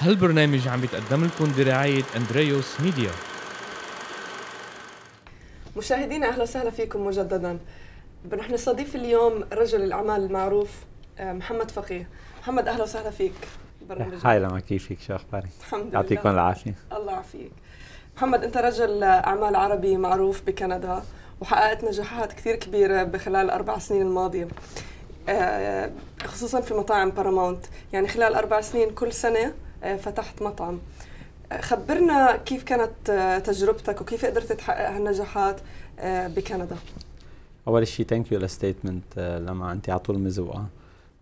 هالبرنامج عم يتقدم لكم برعاية أندريوس ميديا مشاهدينا أهلا وسهلا فيكم مجددا نحن نستضيف اليوم رجل الأعمال المعروف آه، محمد فقيه محمد أهلا وسهلا فيك برنامج هاي لما كيفك شو أخبارك الحمد لله يعطيكم العافية الله يعافيك محمد أنت رجل أعمال عربي معروف بكندا وحققت نجاحات كثير كبيرة بخلال الأربع سنين الماضية آه، خصوصا في مطاعم باراماونت يعني خلال أربع سنين كل سنة آه، فتحت مطعم آه، خبرنا كيف كانت آه، تجربتك وكيف قدرت تحقق هالنجاحات بكندا اول شيء ثانك يو للستيتمنت لما انت على طول مزوقه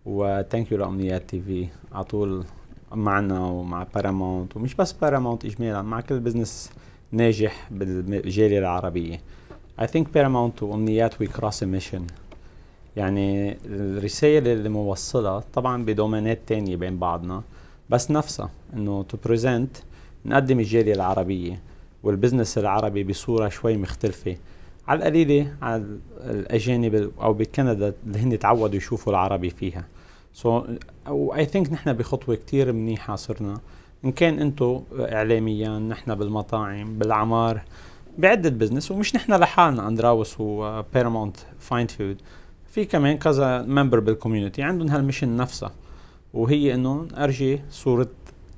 وثانك يو لامنيات تي في على طول معنا ومع بارامونت ومش بس بارامونت اجمالا مع كل بزنس ناجح بالجاليه العربيه اي ثينك بارامونت وامنيات وي كروس ميشن يعني الرساله اللي موصلها طبعا بدومينات تانية بين بعضنا بس نفسها انه تو بريزنت نقدم الجاليه العربيه والبزنس العربي بصوره شوي مختلفه على القليله على الاجانب او بكندا اللي هن تعودوا يشوفوا العربي فيها سو اي ثينك نحن بخطوه كثير منيحه صرنا ان كان انتم اعلاميا نحن بالمطاعم بالعمار بعده بزنس ومش نحن لحالنا اندراوس وبيرمونت فاين فود في كمان كذا ممبر بالكوميونتي عندهم هالمشن نفسها وهي انه ارجي صوره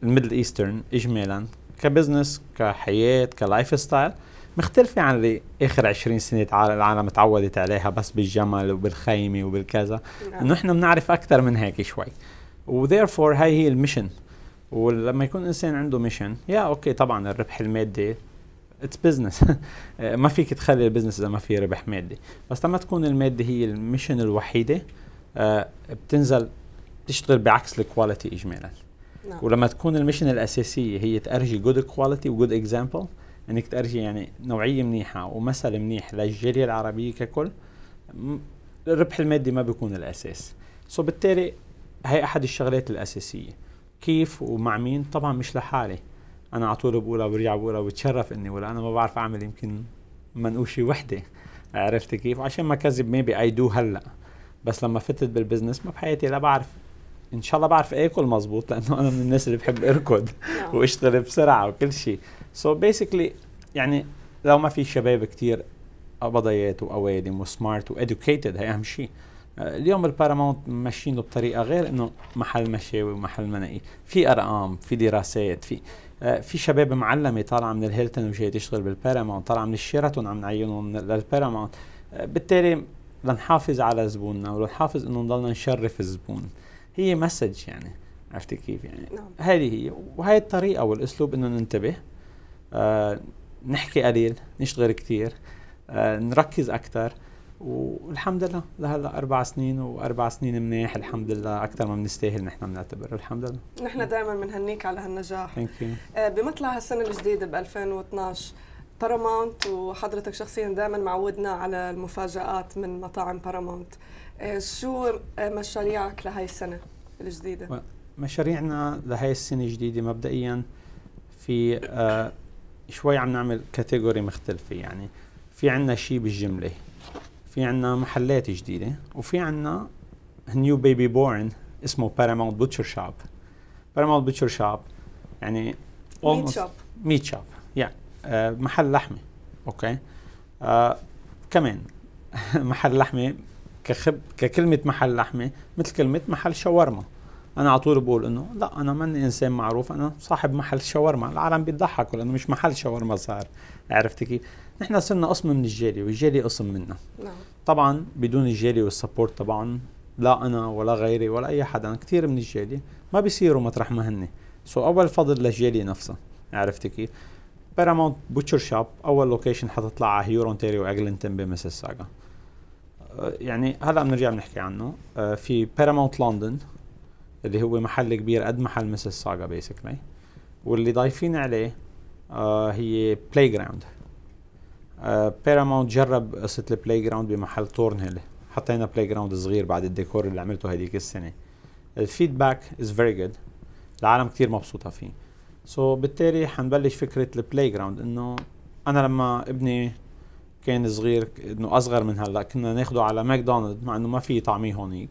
الميدل ايسترن اجمالا كبزنس كحياه كلايف ستايل مختلفة عن اللي آخر 20 سنة العالم تعودت عليها بس بالجمل وبالخيمة وبالكذا نعم. إنه إحنا بنعرف أكثر من هيك شوي وذيرفور هاي هي المشن ولما يكون إنسان عنده ميشن يا أوكي طبعا الربح المادي اتس بزنس ما فيك تخلي البزنس إذا ما في ربح مادي بس لما تكون المادة هي المشن الوحيدة آه، بتنزل بتشتغل بعكس الكواليتي اجمالا نعم. ولما تكون المشن الاساسيه هي تأرجي جود كواليتي وجود اكزامبل انك تأرجي يعني نوعيه منيحه ومثل منيح للجاليه العربيه ككل الربح المادي ما بيكون الاساس سو بالتالي هي احد الشغلات الاساسيه كيف ومع مين طبعا مش لحالي انا على طول بقولها برجع بقولها وبتشرف اني ولا انا ما بعرف اعمل يمكن منقوشه وحده عرفت كيف عشان ما كذب ميبي اي دو هلا بس لما فتت بالبزنس ما بحياتي لا بعرف ان شاء الله بعرف اكل إيه مزبوط لانه انا من الناس اللي بحب اركض آه. واشتغل بسرعه وكل شيء سو so بيسكلي يعني لو ما في شباب كثير قبضيات واوادم وسمارت وادوكيتد هي اهم شيء آه، اليوم البارامونت ماشيين بطريقه غير انه محل مشاوي ومحل مناقي في ارقام في دراسات في آه، في شباب معلمه طالعه من الهيلتون وجاي تشتغل بالبارامونت طالعه من الشيراتون عم نعينهم للبارامونت بالتالي لنحافظ على زبوننا ولنحافظ انه نضلنا نشرف الزبون هي مسج يعني عرفتي كيف يعني نعم. هذه هي وهي الطريقه والاسلوب انه ننتبه آه نحكي قليل نشتغل كثير آه نركز اكثر والحمد لله لهلا اربع سنين واربع سنين منيح الحمد لله اكثر ما بنستاهل نحن بنعتبر الحمد لله نحن دائما بنهنيك على هالنجاح ثانك يو آه بمطلع هالسنه الجديده ب 2012 باراماونت وحضرتك شخصيا دائما معودنا على المفاجآت من مطاعم باراماونت آه، شو آه، مشاريعك لهي السنة الجديدة؟ مشاريعنا لهي السنة الجديدة مبدئيا في آه شوي عم نعمل كاتيجوري مختلفة يعني في عنا شيء بالجملة في عنا محلات جديدة وفي عنا نيو بيبي بورن اسمه باراماونت بوتشر شاب باراماونت بوتشر شاب يعني ميت شاب ميت شاب يعني محل لحمة اوكي آه كمان محل لحمة كخب ككلمه محل لحمه مثل كلمه محل شاورما انا على طول بقول انه لا انا ماني انسان معروف انا صاحب محل شاورما العالم بيضحكوا لانه مش محل شاورما صار عرفت كيف نحن صرنا قسم من الجالي والجالي قسم منا نعم. طبعا بدون الجالي والسبورت طبعا لا انا ولا غيري ولا اي حدا كثير من الجالي ما بيصيروا مطرح ما هن سو اول فضل للجالي نفسه عرفت كيف بارامونت بوتشر شوب اول لوكيشن حتطلع على هيور اونتاريو اجلنتون بمسيساغا آه، يعني هلا بنرجع بنحكي عنه آه، في بارامونت لندن اللي هو محل كبير قد محل مسز ساغا بيسكلي واللي ضايفين عليه آه، هي بلاي جراوند بيرامونت جرب قصه البلاي جراوند بمحل هيل حطينا بلاي جراوند صغير بعد الديكور اللي عملته هذيك السنه الفيدباك از فيري جود العالم كثير مبسوطه فيه سو so, بالتالي حنبلش فكره البلاي جراوند انه انا لما ابني كان صغير انه اصغر من هلا كنا ناخده على ماكدونالد مع انه ما في طعميه هونيك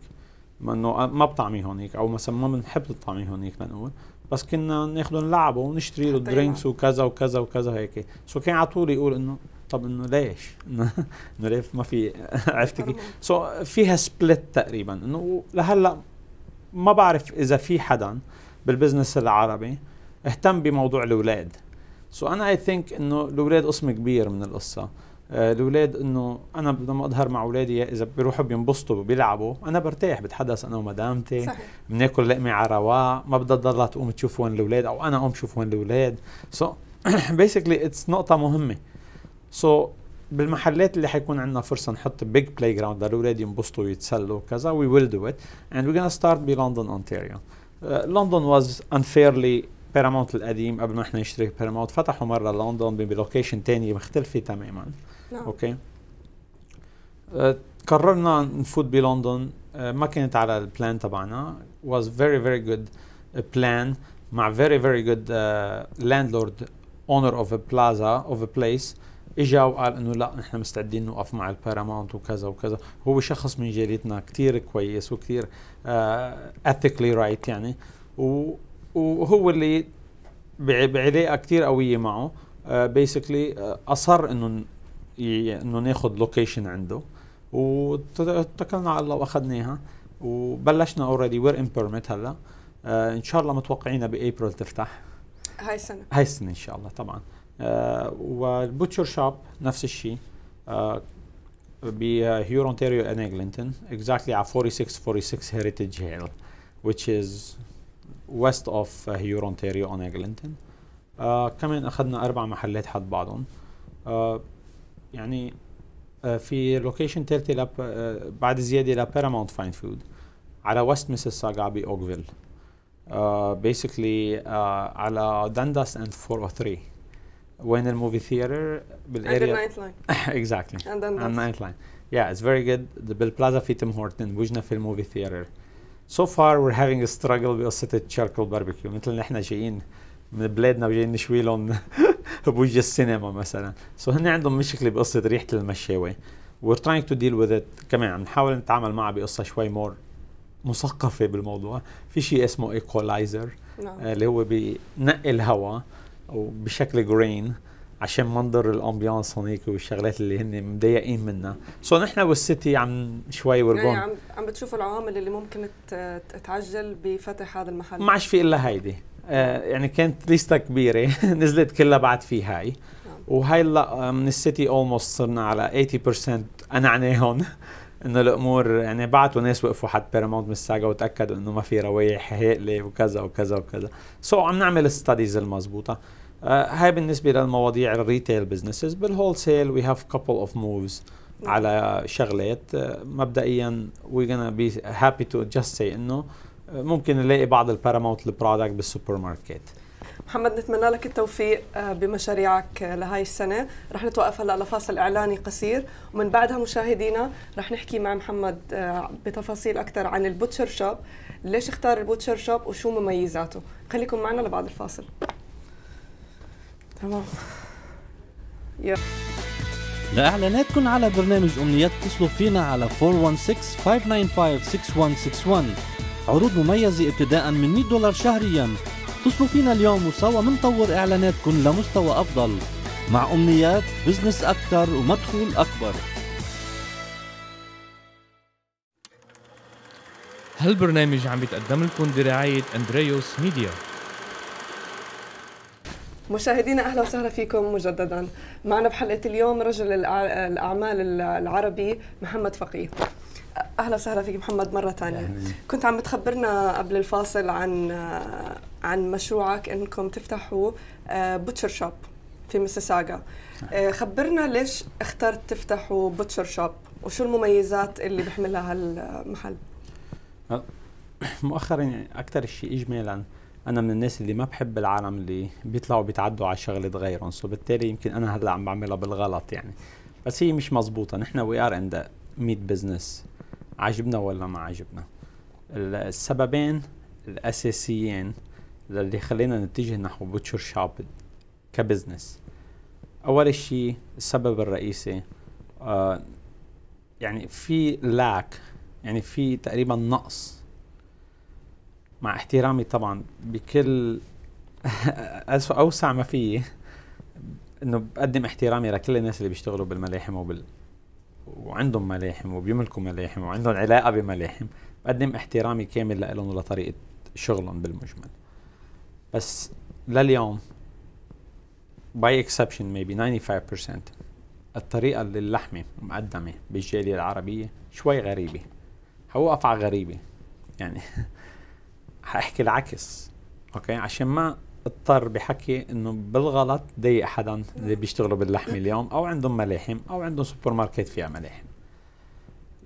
ما انه ما بطعميه هونيك او مثلا ما بنحب الطعميه هونيك لنقول بس كنا ناخده نلعبه ونشتري له درينكس وكذا وكذا وكذا هيك سو كان على طول يقول انه طب انه ليش؟ انه ليه ما في عرفت كيف؟ سو فيها سبلت تقريبا انه لهلا ما بعرف اذا في حدا بالبزنس العربي اهتم بموضوع الاولاد سو so انا اي ثينك انه الاولاد قسم كبير من القصه آه، الاولاد انه انا لما اظهر مع اولادي اذا بيروحوا بينبسطوا بيلعبوا انا برتاح بتحدث انا ومدامتي صحيح بناكل لقمه على رواق ما بدها تضلها تقوم تشوف وين الاولاد او انا اقوم شوف وين الاولاد سو بيسكلي اتس نقطه مهمه سو so, بالمحلات اللي حيكون عندنا فرصه نحط بيج بلاي جراوند للاولاد ينبسطوا ويتسلوا وكذا وي ويل دو ات اند وي gonna ستارت بلندن اونتاريو آه، لندن واز unfairly بيراموت القديم قبل ما احنا نشتري بيراموت فتحوا مره لندن بلوكيشن ثانيه مختلفه تماما نعم. اوكي أه، قررنا نفوت بلندن أه، ما كانت على البلان تبعنا was very very good plan مع very very good uh, landlord owner of a plaza of a place اجا وقال انه لا نحن مستعدين نوقف مع البارامونت وكذا وكذا هو شخص من جيلتنا كثير كويس وكثير ethically right يعني وهو اللي بعلاقه كثير قويه معه بيسكلي uh, اصر انه انه ناخذ لوكيشن عنده واتكلنا على الله واخذناها وبلشنا اوريدي وير ان بيرميت هلا آه، ان شاء الله متوقعينها بابريل تفتح هاي السنه هاي السنه ان شاء الله طبعا آه، والبوتشر شوب نفس الشيء آه، ب بهيور اونتاريو ان اغلينتون اكزاكتلي على 4646 هيريتج هيل which is west of هيور اونتاريو ان اغلينتون كمان اخذنا اربع محلات حد بعضهم يعني في لوكيشن تالتي لاب بعد زياده لبارامونت فاين فود على وست ميسيساغا باوكفيل بيسكلي على دانداس اند 403 وين الموفي ثياتر بالاريا نايت لاين اكزاكتلي اند نايت لاين yeah it's very good the بالبلازا في تيم هورتن وجنا في الموفي ثياتر so far we're having a struggle بقصه التشاركل باربيكيو مثل نحن جايين من بلادنا وجايين نشوي لهم بوجه السينما مثلا سو so هن عندهم مشكله بقصه ريحه المشاوي وير تراينج تو ديل وذ ات كمان عم نحاول نتعامل معها بقصه شوي مور مثقفه بالموضوع في شيء اسمه ايكولايزر نعم. آه، اللي هو بنقي الهواء وبشكل جرين عشان منظر الامبيانس هونيك والشغلات اللي هن مضايقين منها سو so نحن والسيتي عم شوي ورجون يعني عم عم بتشوفوا العوامل اللي ممكن تعجل بفتح هذا المحل ما عاد في الا هيدي آه، يعني كانت ليستا كبيره نزلت كلها بعد في هاي نعم. وهي هلا آه، من السيتي اولموست صرنا على 80% قنعناهم انه الامور يعني بعتوا ناس وقفوا حد من الساقه وتاكدوا انه ما في روايح هائله وكذا وكذا وكذا سو so, عم نعمل الستاديز المضبوطه آه، هاي بالنسبه للمواضيع الريتيل بزنسز سيل وي هاف كابل اوف موفز على شغلات مبدئيا وي gonna بي هابي تو جاست سي انه ممكن نلاقي بعض الباراموت برودكت بالسوبر ماركت محمد نتمنى لك التوفيق آه، بمشاريعك آه، لهاي السنة رح نتوقف هلأ لفاصل إعلاني قصير ومن بعدها مشاهدينا رح نحكي مع محمد آه، بتفاصيل أكثر عن البوتشر شوب ليش اختار البوتشر شوب وشو مميزاته خليكم معنا لبعد الفاصل تمام yeah. لإعلاناتكم على برنامج أمنيات اتصلوا فينا على 416 595 6161 عروض مميزة ابتداء من 100 دولار شهريا اتصلوا فينا اليوم وسوا منطور إعلاناتكم لمستوى أفضل مع أمنيات بزنس أكثر ومدخول أكبر هالبرنامج عم يتقدم لكم برعاية أندريوس ميديا مشاهدينا اهلا وسهلا فيكم مجددا معنا بحلقه اليوم رجل الاعمال العربي محمد فقيه اهلا وسهلا فيك محمد مره ثانيه كنت عم بتخبرنا قبل الفاصل عن عن مشروعك انكم تفتحوا بوتشر آه، شوب في ميسيساغا آه، خبرنا ليش اخترت تفتحوا بوتشر شوب وشو المميزات اللي بحملها هالمحل آه، مؤخرا يعني اكثر شيء اجمالا انا من الناس اللي ما بحب العالم اللي بيطلعوا بيتعدوا على شغله غيرهم سو بالتالي يمكن انا هلا عم بعملها بالغلط يعني بس هي مش مزبوطة نحن وي ار ان ذا ميت بزنس عجبنا ولا ما عجبنا السببين الاساسيين اللي خلينا نتجه نحو بوتشر شوب كبزنس اول شيء السبب الرئيسي آه يعني في لاك يعني في تقريبا نقص مع احترامي طبعا بكل اوسع ما فيي انه بقدم احترامي لكل الناس اللي بيشتغلوا بالملاحم وبال وعندهم ملاحم وبيملكوا ملاحم وعندهم علاقه بملاحم بقدم احترامي كامل لهم ولطريقه شغلهم بالمجمل بس لليوم باي اكسبشن ميبي 95% الطريقه اللي اللحمه مقدمه بالجاليه العربيه شوي غريبه حوقف على غريبه يعني حاحكي العكس اوكي عشان ما اضطر بحكي انه بالغلط ضايق حدا اللي بيشتغلوا باللحمه اليوم او عندهم ملاحم او عندهم سوبر ماركت فيها ملاحم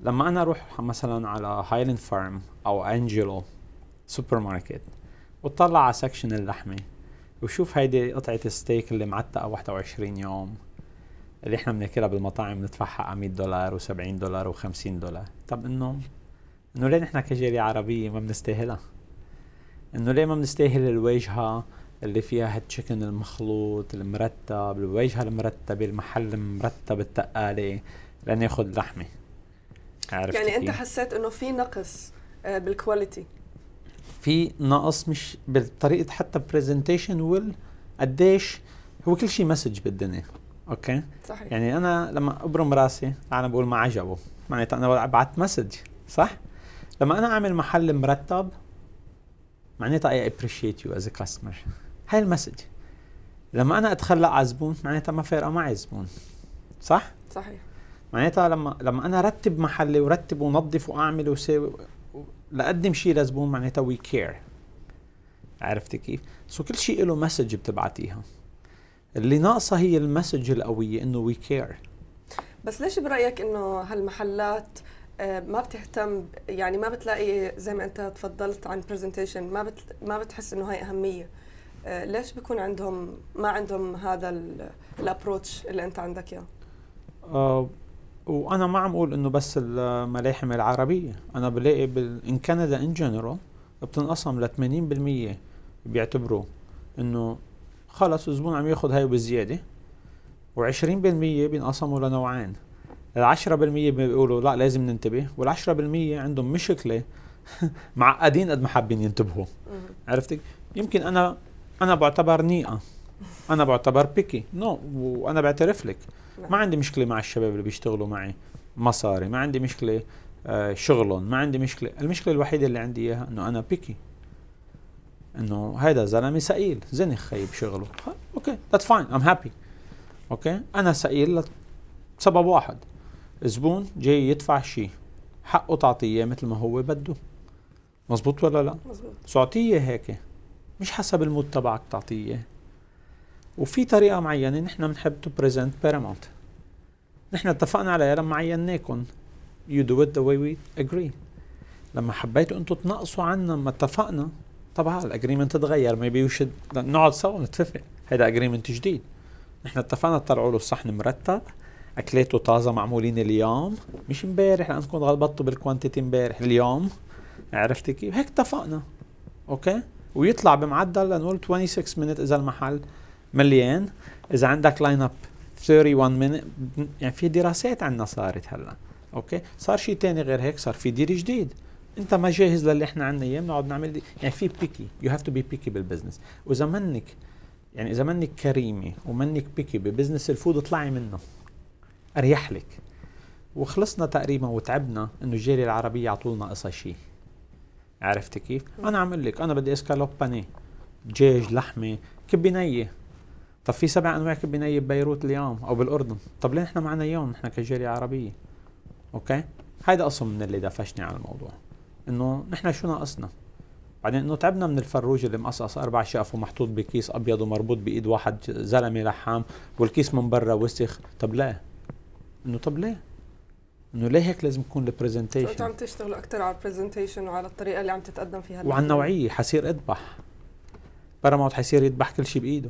لما انا اروح مثلا على هايلاند فارم او انجلو سوبر ماركت واتطلع على سكشن اللحمه وشوف هيدي قطعه الستيك اللي معتقه 21 يوم اللي احنا بناكلها بالمطاعم بندفعها 100 دولار و70 دولار و50 دولار طب انه انه ليه نحن كجاليه عربيه ما بنستاهلها انه ليه ما بنستاهل الواجهه اللي فيها هالتشيكن المخلوط المرتب الواجهه المرتبه المحل المرتب التقالي لناخذ لحمه عرفت يعني انت حسيت انه في نقص آه، بالكواليتي في نقص مش بطريقه حتى برزنتيشن ويل قديش هو كل شيء مسج بالدنيا اوكي صحيح يعني انا لما ابرم راسي انا بقول ما عجبه معناتها انا ببعث مسج صح لما انا اعمل محل مرتب معناتها اي ابريشيت يو از كاستمر هاي المسج لما انا اتخلى على زبون معناتها ما فارقه معي زبون صح؟ صحيح معناتها لما لما انا رتب محلي ورتب ونظف واعمل وساوي لاقدم شيء لزبون معناتها وي كير عرفتي كيف؟ سو كل شيء له مسج بتبعتيها اللي ناقصه هي المسج القويه انه وي كير بس ليش برايك انه هالمحلات ما بتهتم يعني ما بتلاقي زي ما انت تفضلت عن برزنتيشن ما بت ما بتحس انه هاي اهميه آه، ليش بيكون عندهم ما عندهم هذا الابروتش اللي انت عندك اياه آه، وانا ما عم اقول انه بس الملاحم العربيه انا بلاقي ان كندا ان جنرال بتنقسم ل 80% بيعتبروا انه خلص الزبون عم ياخذ هاي بزياده و20% بينقسموا لنوعين ال 10% بيقولوا لا لازم ننتبه وال 10% عندهم مشكله معقدين قد ما حابين ينتبهوا عرفتي يمكن انا انا بعتبر نيئه انا بعتبر بيكي نو no. وانا بعترف لك نعم. ما عندي مشكله مع الشباب اللي بيشتغلوا معي مصاري ما عندي مشكله آه، شغلهم ما عندي مشكله المشكله الوحيده اللي عندي اياها انه انا بيكي انه هذا زلمه سئيل زني خيب شغله اوكي ذات فاين ام هابي اوكي انا سئيل لسبب واحد زبون جاي يدفع شيء حقه تعطيه مثل ما هو بده مزبوط ولا لا مزبوط تعطيه هيك مش حسب المود تبعك تعطيه وفي طريقه معينه نحن بنحب تو بريزنت بيرامونت نحن اتفقنا عليها لما عيناكم يو دو ات ذا وي وي اجري لما حبيتوا انتم تنقصوا عنا ما اتفقنا طبعا الاجريمنت تغير ما بيوش نقعد سوا نتفق هيدا اجريمنت جديد نحن اتفقنا تطلعوا له الصحن مرتب اكلته طازه معمولين اليوم مش امبارح لانكم غلطتوا بالكوانتيتي امبارح اليوم عرفتي كيف هيك اتفقنا اوكي ويطلع بمعدل لنقول 26 مينت اذا المحل مليان اذا عندك لاين اب 31 مينت يعني في دراسات عندنا صارت هلا اوكي صار شيء ثاني غير هيك صار في دير جديد انت ما جاهز للي احنا عندنا اياه بنقعد نعمل دي. يعني في بيكي يو هاف تو بي بيكي بالبزنس واذا منك يعني اذا منك كريمه ومنك بيكي ببزنس الفود اطلعي منه اريح لك وخلصنا تقريبا وتعبنا انه الجاليه العربيه يعطوا لنا قصة شيء عرفت كيف؟ انا عم اقول لك انا بدي اسكالوب باني دجاج لحمه كبه نيه طب في سبع انواع كبه نيه ببيروت اليوم او بالاردن طب ليه نحن معنا اليوم نحن كجاليه عربيه اوكي هيدا قسم من اللي دفشني على الموضوع انه نحن شو ناقصنا بعدين انه تعبنا من الفروج اللي مقصقص اربع شقف ومحطوط بكيس ابيض ومربوط بايد واحد زلمه لحام والكيس من برا وسخ طب ليه انه طب ليه؟ انه ليه هيك لازم يكون البرزنتيشن انت عم تشتغل اكثر على البرزنتيشن وعلى الطريقه اللي عم تتقدم فيها وعلى النوعيه حصير اذبح باراماوت حيصير يذبح كل شيء بايده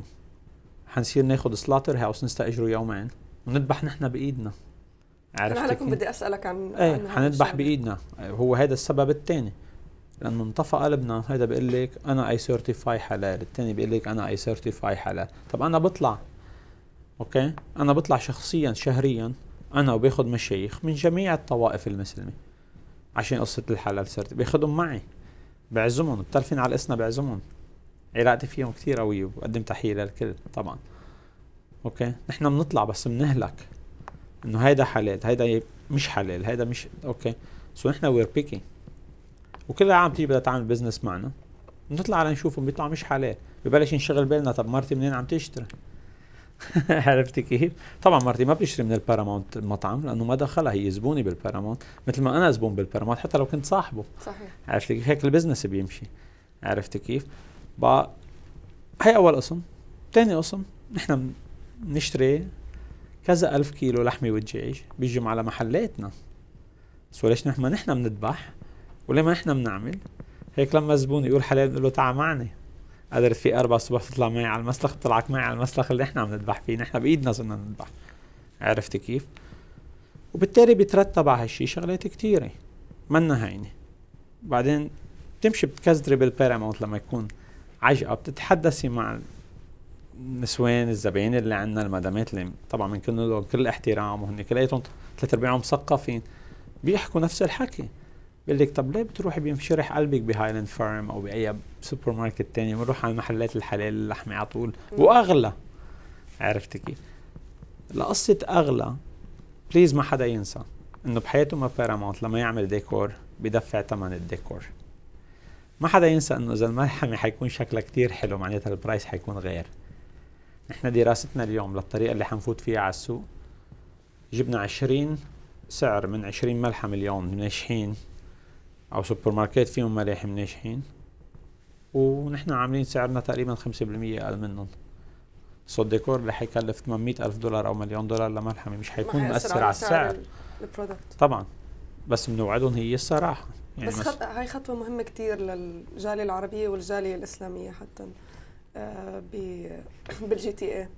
حنصير ناخذ سلاتر هاوس نستاجره يومين ونذبح نحن بايدنا عرفت انا كنت بدي اسالك عن ايه حنذبح بايدنا هو هذا السبب الثاني لانه انطفى قلبنا هذا بيقول لك انا اي سيرتيفاي حلال الثاني بيقول لك انا اي سيرتيفاي حلال طب انا بطلع اوكي انا بطلع شخصيا شهريا انا وباخذ مشايخ من جميع الطوائف المسلمه عشان قصه الحلال صرت باخذهم معي بعزمهم بتعرفين على اسنا بعزمهم علاقتي فيهم كثير قويه وبقدم تحيه للكل طبعا اوكي نحن بنطلع بس بنهلك انه هيدا حلال هيدا مش حلال هيدا مش اوكي سو نحن وير بيكي وكل العالم تيجي بدها تعمل بزنس معنا بنطلع لنشوفهم بيطلعوا مش حلال ببلش ينشغل بالنا طب مرتي منين عم تشتري عرفتي كيف؟ طبعا مرتي ما بتشتري من البارامونت مطعم لانه ما دخلها هي زبوني بالبارامونت مثل ما انا زبون بالبارامونت حتى لو كنت صاحبه صحيح عرفتي كيف؟ هيك البزنس بيمشي عرفتي كيف؟ بقى هي اول قسم ثاني قسم نحن بنشتري كذا ألف كيلو لحمة ودجاج بيجوا على محلاتنا بس وليش نحن ما نحن بنذبح ما نحن بنعمل هيك لما الزبون يقول حلال بنقول له تعا معني قدرت في اربع الصبح تطلع معي على المسلخ طلعت معي على المسلخ اللي احنا عم نذبح فيه نحن بايدنا صرنا نذبح عرفت كيف؟ وبالتالي بيترتب على هالشيء شغلات كثيره منا هينه بعدين بتمشي بتكزدري بالبيراموت لما يكون عجقه بتتحدثي مع النسوان الزباين اللي عندنا المدامات اللي طبعا من لهم كل احترام وهن كلياتهم ثلاث ارباعهم مثقفين بيحكوا نفس الحكي بيقول لك طب ليه بتروحي بينشرح قلبك بهايلاند فارم او باي سوبر ماركت تاني بنروح على محلات الحلال اللحمه على طول واغلى عرفت كيف؟ لقصه اغلى بليز ما حدا ينسى انه بحياته ما بارامونت لما يعمل ديكور بدفع ثمن الديكور ما حدا ينسى انه اذا الملحمه حيكون شكلها كتير حلو معناتها البرايس حيكون غير نحن دراستنا اليوم للطريقه اللي حنفوت فيها على السوق جبنا 20 سعر من 20 ملحمه اليوم ناجحين او سوبر ماركت فيهم ملاحم ناجحين ونحن عاملين سعرنا تقريبا 5% اقل منهم سو الديكور اللي حيكلف 800 الف دولار او مليون دولار لملحمه مش حيكون مأثر على السعر البرودكت طبعا بس بنوعدهم هي الصراحه يعني بس خط... هاي خطوه مهمه كثير للجاليه العربيه والجاليه الاسلاميه حتى آه ب... بالجي تي اي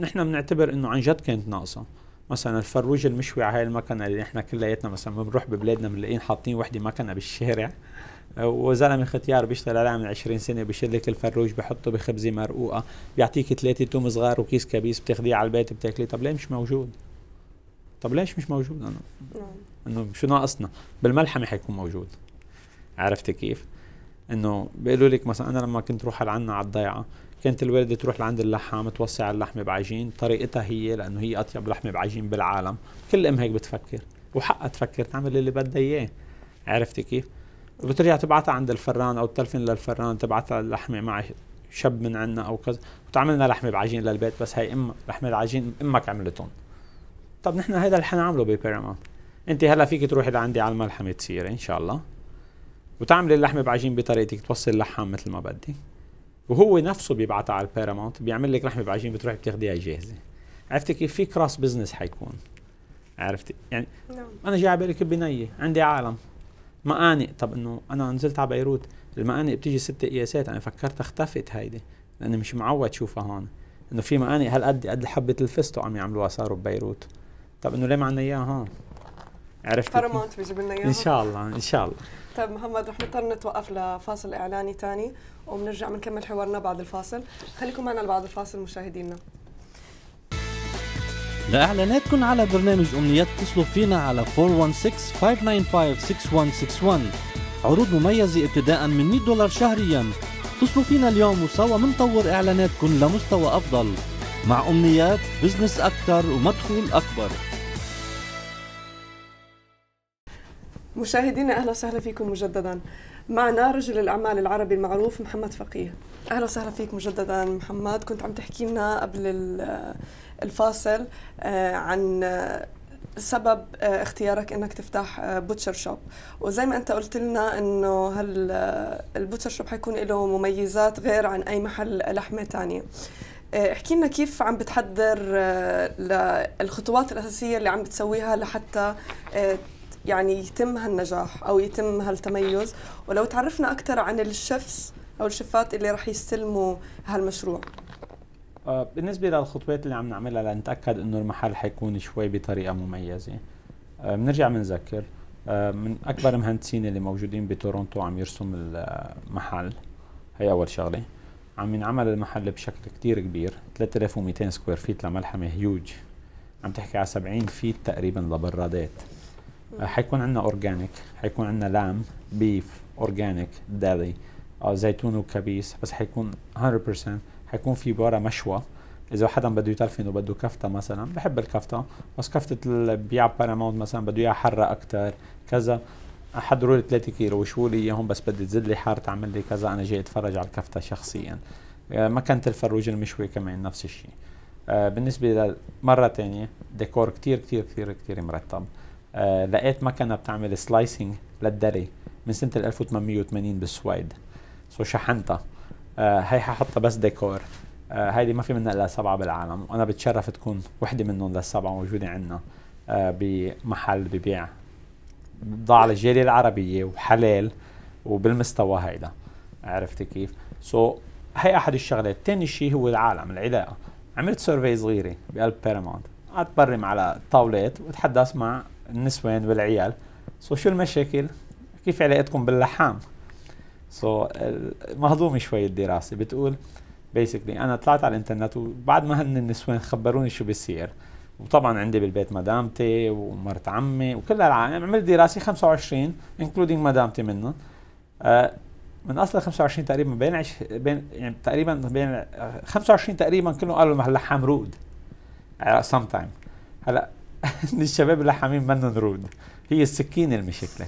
نحن بنعتبر انه عن جد كانت ناقصه مثلا الفروج المشوي على هاي المكنه اللي احنا كلياتنا مثلا بنروح ببلادنا بنلاقيين حاطين وحده مكنه بالشارع وزلمه ختيار بيشتغل عليها من 20 سنه بيشيل لك الفروج بحطه بخبزه مرقوقه بيعطيك ثلاثه توم صغار وكيس كبيس بتاخذيه على البيت بتاكليه طب ليه مش موجود؟ طب ليش مش موجود انا؟ نعم. انه شو ناقصنا؟ بالملحمه حيكون موجود عرفت كيف؟ انه بيقولوا لك مثلا انا لما كنت روح لعنا على الضيعه كانت الوالده تروح لعند اللحام توسع اللحمه بعجين طريقتها هي لانه هي اطيب لحمه بعجين بالعالم كل ام هيك بتفكر وحقها تفكر تعمل اللي بدها اياه عرفتي كيف بترجع تبعتها عند الفران او تلفن للفران تبعتها اللحمه مع شب من عنا او كذا وتعملنا لحمه بعجين للبيت بس هي ام لحمه العجين امك عملتهم طب نحن هذا اللي حنعمله ببيراماونت انت هلا فيك تروحي لعندي على الملحمه تصيري ان شاء الله وتعملي اللحمه بعجين بطريقتك توصل اللحام مثل ما بدك وهو نفسه بيبعتها على البارامونت بيعمل لك لحمه بعجين بتروحي بتاخديها جاهزه عرفت كيف في كراس بزنس حيكون عرفت يعني نعم. انا جاي على بالي بنيه عندي عالم مقانق طب انه انا نزلت على بيروت المقانق بتيجي ست قياسات انا فكرت اختفت هيدي لاني مش معود شوفها هون انه في مقانق هالقد قد حبه الفستق عم يعملوها صاروا ببيروت طب انه ليه ما عندنا اياها هون عرفت بيجيب لنا اياها ان شاء الله ان شاء الله طيب محمد رح نضطر نتوقف لفاصل اعلاني ثاني وبنرجع بنكمل حوارنا بعد الفاصل خليكم معنا لبعد الفاصل مشاهدينا لاعلاناتكم على برنامج امنيات اتصلوا فينا على 416-595-6161 عروض مميزه ابتداء من 100 دولار شهريا اتصلوا فينا اليوم وسوا منطور اعلاناتكم لمستوى افضل مع امنيات بزنس اكثر ومدخول اكبر مشاهدينا اهلا وسهلا فيكم مجددا معنا رجل الاعمال العربي المعروف محمد فقيه اهلا وسهلا فيك مجددا محمد كنت عم تحكي لنا قبل الفاصل آه، عن آه، سبب آه، اختيارك انك تفتح بوتشر شوب وزي ما انت قلت لنا انه هال البوتشر شوب حيكون له مميزات غير عن اي محل لحمه تانية احكي لنا كيف عم بتحضر للخطوات الاساسيه اللي عم بتسويها لحتى يعني يتم هالنجاح او يتم هالتميز ولو تعرفنا اكثر عن الشيفس او الشيفات اللي رح يستلموا هالمشروع آه، بالنسبه للخطوات اللي عم نعملها لنتاكد انه المحل حيكون شوي بطريقه مميزه بنرجع آه، بنذكر آه، من اكبر المهندسين اللي موجودين بتورونتو عم يرسم المحل هي اول شغله عم ينعمل المحل بشكل كتير كبير 3200 سكوير فيت لملحمه هيوج عم تحكي على 70 فيت تقريبا لبرادات حيكون عندنا اورجانيك حيكون عندنا لام بيف اورجانيك ديلي زيتون وكبيس بس حيكون 100% حيكون في بورا مشوى اذا حدا بده يتلفن وبده كفته مثلا بحب الكفته بس كفته اللي بيع باراماونت مثلا بده اياها حره اكثر كذا حضروا لي 3 كيلو وشوا لي اياهم بس بدي تزيد لي حار تعمل لي كذا انا جاي اتفرج على الكفته شخصيا آه، كانت الفروج المشوي كمان نفس الشيء آه، بالنسبة لمرة ثانية ديكور كثير كثير كثير كثير مرتب آه، لقيت مكنه بتعمل سلايسنج للدري من سنه 1880 بالسويد سو شحنتها آه، هي ححطها بس ديكور آه، هيدي ما في منها الا سبعه بالعالم وانا بتشرف تكون وحده منهم للسبعه موجوده عندنا بمحل ببيع ضاع الجاليه العربيه وحلال وبالمستوى هيدا عرفتي كيف؟ سو هي احد الشغلات، ثاني شيء هو العالم العلاقه، عملت سيرفي صغيره بقلب بيراموند قعدت برم على طاولات وتحدث مع النسوان يعني والعيال سو شو المشاكل كيف علاقتكم باللحام سو مهضومه شوي الدراسه بتقول بيسكلي انا طلعت على الانترنت وبعد ما هن النسوان خبروني شو بيصير وطبعا عندي بالبيت مدامتي ومرت عمي وكل العالم عملت دراسه 25 انكلودينج مدامتي منهم آه من اصل 25 تقريبا بين عش... بين يعني تقريبا بين 25 تقريبا كلهم قالوا اللحام رود سم تايم هلا للشباب اللي حامين منهم رود هي السكين المشكله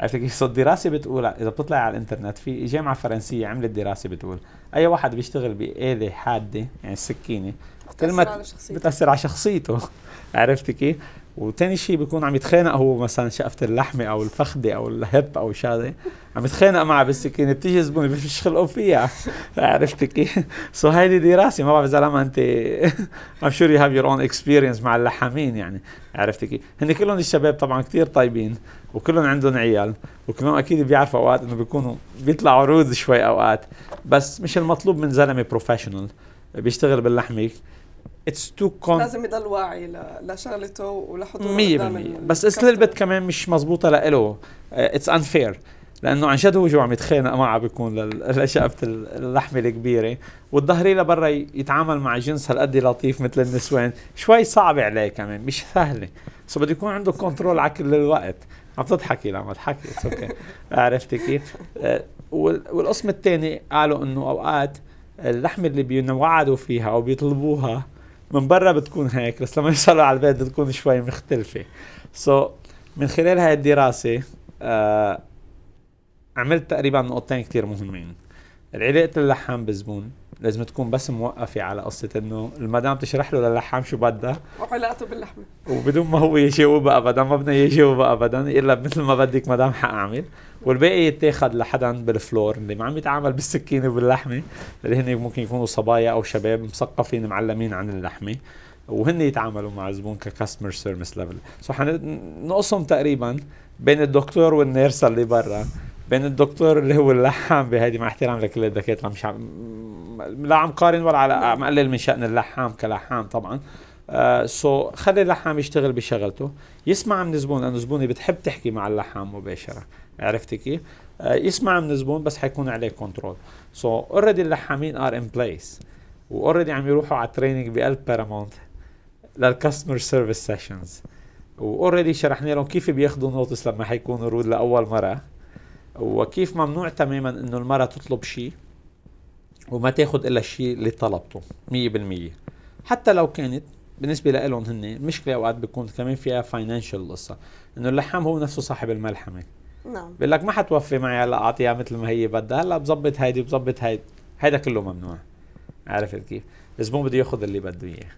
عرفت كيف؟ دراسه بتقول اذا بتطلع على الانترنت في جامعه فرنسيه عملت دراسه بتقول اي واحد بيشتغل باله حاده يعني السكينه بتاثر على شخصيته بتاثر على شخصيته عرفت كيف؟ وتاني شيء بيكون عم يتخانق هو مثلا شقفة اللحمة أو الفخدة أو الهب أو شغلة عم يتخانق معها بالسكينة بتيجي زبونة بفش خلقه فيها عرفت كيف؟ سو هيدي دراسة ما بعرف إذا لما أنت I'm sure you have your own experience مع اللحامين يعني عرفت كيف؟ هن كلهم الشباب طبعا كثير طيبين وكلهم عندهم عيال وكلهم أكيد بيعرفوا أوقات إنه بيكونوا بيطلعوا عروض شوي أوقات بس مش المطلوب من زلمة بروفيشنال بيشتغل باللحمة اتس تو كون لازم يضل واعي لشغلته ولحضوره 100% بس اتس ليتل بت كمان مش مزبوطه لإله اتس uh, انفير لانه عن جد هو جوع عم يتخانق معها بيكون لشقفه اللحمه الكبيره والظهري لبرا يتعامل مع جنس هالقد لطيف مثل النسوان شوي صعب عليه كمان مش سهله سو بده يكون عنده كنترول على كل الوقت عم تضحكي لما ما تضحكي اوكي عرفتي كيف uh, والقسم الثاني قالوا انه اوقات اللحمه اللي بينوعدوا فيها او بيطلبوها من برا بتكون هيك بس لما يوصلوا على البيت بتكون شوي مختلفه سو so, من خلال هاي الدراسه آه عملت تقريبا نقطتين كثير مهمين علاقه اللحام بالزبون لازم تكون بس موقفه على قصه انه المدام تشرح له للحام شو بدها وعلاقته باللحمه وبدون ما هو يجاوبها ابدا ما بدنا يجاوبها ابدا الا مثل ما بدك مدام حاعمل والباقي يتاخذ لحدا بالفلور اللي ما عم يتعامل بالسكينه وباللحمه اللي هن ممكن يكونوا صبايا او شباب مثقفين معلمين عن اللحمه وهن يتعاملوا مع الزبون ككاستمر سيرفيس ليفل سو حنقسم تقريبا بين الدكتور والنيرس اللي برا بين الدكتور اللي هو اللحام بهذه مع احترام لكل الدكاتره مش عم لا عم قارن ولا على مقلل من شان اللحام كلحام طبعا سو آه، uh, so, خلي اللحام يشتغل بشغلته يسمع من زبون لانه زبوني بتحب تحكي مع اللحام مباشره عرفتي كيف؟ uh, يسمع من زبون بس حيكون عليه كنترول سو اوريدي اللحامين ار ان بليس واوريدي عم يروحوا على تريننج بقلب بارامونت للكاستمر سيرفيس سيشنز واوريدي شرحنا لهم كيف بياخذوا نوتس لما حيكونوا رود لاول مره وكيف ممنوع تماما انه المرأة تطلب شيء وما تاخذ الا الشيء اللي طلبته 100% حتى لو كانت بالنسبه لهم هن مشكله اوقات بيكون كمان فيها فاينانشال قصه انه اللحام هو نفسه صاحب الملحمه نعم بقول لك ما حتوفي معي هلا اعطيها مثل ما هي بدها هلا بظبط هيدي بظبط هيدي هيدا كله ممنوع عرفت كيف؟ الزبون بده ياخذ اللي بده اياه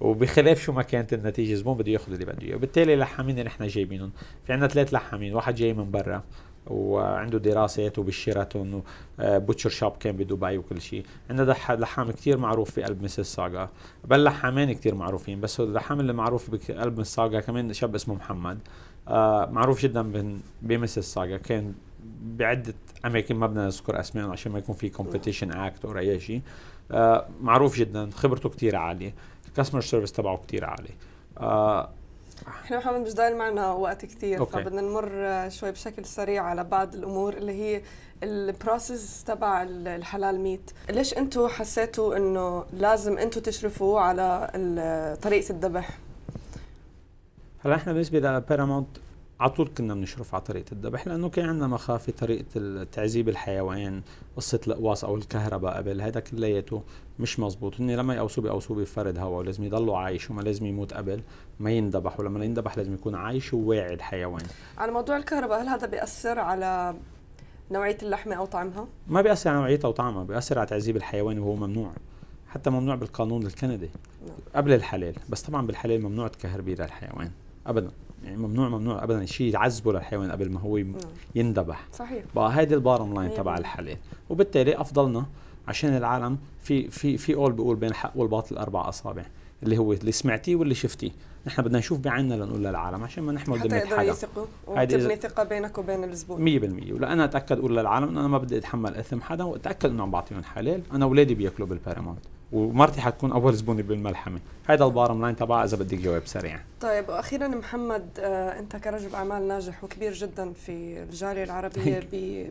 وبخلاف شو ما كانت النتيجه الزبون بده ياخذ اللي بده اياه وبالتالي اللحامين اللي نحن جايبينهم في عندنا ثلاث لحامين واحد جاي من برا وعنده دراسات وبالشيراتون وبوتشر آه، شوب كان بدبي وكل شيء عندنا لحام كثير معروف في قلب مسيساغا بل لحامين كثير معروفين بس اللحام اللي معروف بقلب مسيساغا كمان شاب اسمه محمد آه معروف جدا بمسيساغا كان بعده اماكن ما بدنا نذكر اسمائهم عشان ما يكون في كومبيتيشن اكت او اي شيء آه معروف جدا خبرته كثير عاليه الكاستمر سيرفيس تبعه كثير عالي آه احنا محمد مش ضايل معنا وقت كثير فبدنا نمر شوي بشكل سريع على بعض الامور اللي هي البروسيس تبع الحلال ميت ليش انتم حسيتوا انه لازم انتم تشرفوا على طريقه الذبح هلا احنا بالنسبه لبارامونت على طول كنا بنشرف على طريقه الذبح لانه كان عندنا مخافه طريقه تعذيب الحيوان قصه الاقواس او الكهرباء قبل هذا كلياته مش مزبوط هن لما يقوسوا بيقوسوا بفرد هواء ولازم يضلوا عايش وما لازم يموت قبل ما يندبح ولما ينذبح لازم يكون عايش وواعي الحيوان على موضوع الكهرباء هل هذا بياثر على نوعيه اللحمه او طعمها ما بياثر على نوعيتها وطعمها بياثر على تعذيب الحيوان وهو ممنوع حتى ممنوع بالقانون الكندي نعم. قبل الحلال بس طبعا بالحلال ممنوع تكهربي للحيوان ابدا يعني ممنوع ممنوع ابدا شيء يعذبه للحيوان قبل ما هو نعم. يندبح صحيح بقى هيدي البارم لاين تبع الحلال وبالتالي افضلنا عشان العالم في في في قول بيقول بين الحق والباطل اربع اصابع اللي هو اللي سمعتيه واللي شفتيه نحن بدنا نشوف بعيننا لنقول للعالم عشان ما نحمل دم حدا حتى يثقوا وتبني ثقه بينك وبين الزبون 100% ولا انا اتاكد اقول للعالم انه انا ما بدي اتحمل اثم حدا واتاكد انه عم بعطيهم حلال انا اولادي بياكلوا بالبارامونت ومرتي حتكون اول زبونه بالملحمه هذا البارم لاين تبعها اذا بدك جواب سريع طيب واخيرا محمد آه انت كرجل اعمال ناجح وكبير جدا في الجاليه العربيه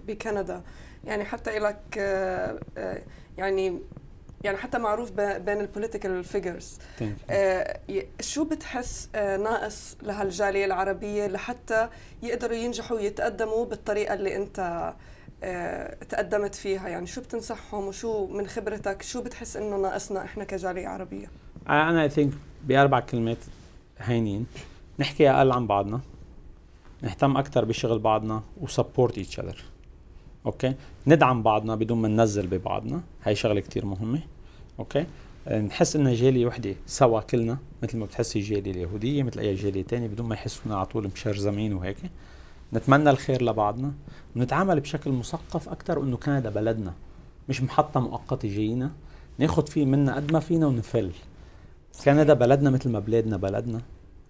بكندا يعني حتى لك آه آه يعني يعني حتى معروف بين البوليتيكال فيجرز آه شو بتحس آه ناقص لهالجاليه العربيه لحتى يقدروا ينجحوا ويتقدموا بالطريقه اللي انت آه، تقدمت فيها يعني شو بتنصحهم وشو من خبرتك شو بتحس انه ناقصنا احنا كجاليه عربيه انا اي ثينك باربع كلمات هينين نحكي اقل عن بعضنا نهتم اكثر بشغل بعضنا وسبورت ايتش اذر اوكي ندعم بعضنا بدون ما ننزل ببعضنا هاي شغله كثير مهمه اوكي نحس انه جالية وحده سوا كلنا مثل ما بتحسي الجالية اليهودية مثل اي جالية ثانيه بدون ما يحسونا على طول مشرزمين وهيك نتمنى الخير لبعضنا ونتعامل بشكل مثقف اكثر وانه كندا بلدنا مش محطه مؤقته جينا ناخذ فيه منا قد ما فينا ونفل كندا بلدنا مثل ما بلادنا بلدنا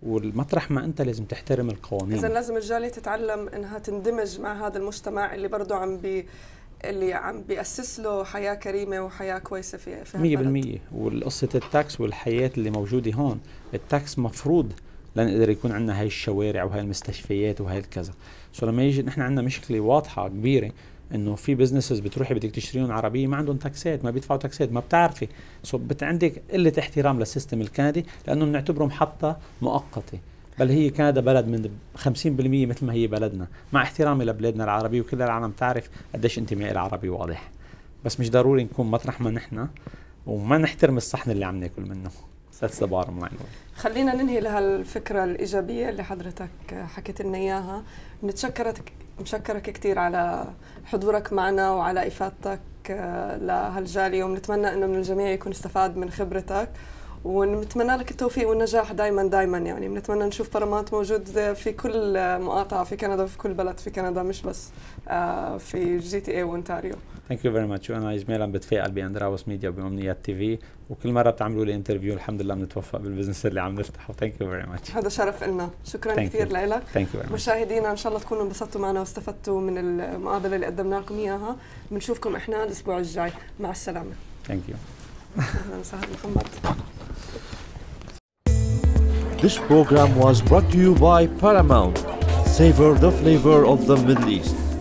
والمطرح ما انت لازم تحترم القوانين اذا لازم الجاليه تتعلم انها تندمج مع هذا المجتمع اللي برضه عم بي اللي عم بيأسس له حياة كريمة وحياة كويسة في في 100% والقصة التاكس والحياة اللي موجودة هون التاكس مفروض لنقدر يكون عندنا هاي الشوارع وهاي المستشفيات وهاي الكذا سو لما يجي نحن عندنا مشكله واضحه كبيره انه في بزنسز بتروحي بدك تشتريهم عربيه ما عندهم تاكسات ما بيدفعوا تاكسات ما بتعرفي سو بت عندك قله احترام للسيستم الكندي لانه بنعتبره محطه مؤقته بل هي كندا بلد من 50% مثل ما هي بلدنا مع احترامي لبلادنا العربيه وكل العالم تعرف قديش انتمائي العربي واضح بس مش ضروري نكون مطرح ما نحن وما نحترم الصحن اللي عم ناكل منه استاذ سبار معنا خلينا ننهي لهالفكره الايجابيه اللي حضرتك حكيت لنا اياها نتشكرك مشكرك كثير على حضورك معنا وعلى افادتك آه، لهالجاليه ونتمنى انه من الجميع يكون استفاد من خبرتك ونتمنى لك التوفيق والنجاح دائما دائما يعني بنتمنى نشوف برامات موجود في كل مقاطعه في كندا وفي كل بلد في كندا مش بس آه، في جي تي اي وانتاريو ثانك يو فيري ماتش وانا اجمالا بتفائل باندراوس ميديا وبامنيات تي في وكل مره بتعملوا لي انترفيو الحمد لله بنتوفق بالبزنس اللي عم نفتحه ثانك يو فيري ماتش هذا شرف لنا شكرا Thank كثير لك ثانك يو مشاهدينا ان شاء الله تكونوا انبسطتوا معنا واستفدتوا من المقابله اللي قدمنا لكم اياها بنشوفكم احنا الاسبوع الجاي مع السلامه ثانك يو اهلا وسهلا محمد This program was brought to you by Paramount. Savor the flavor of the Middle East.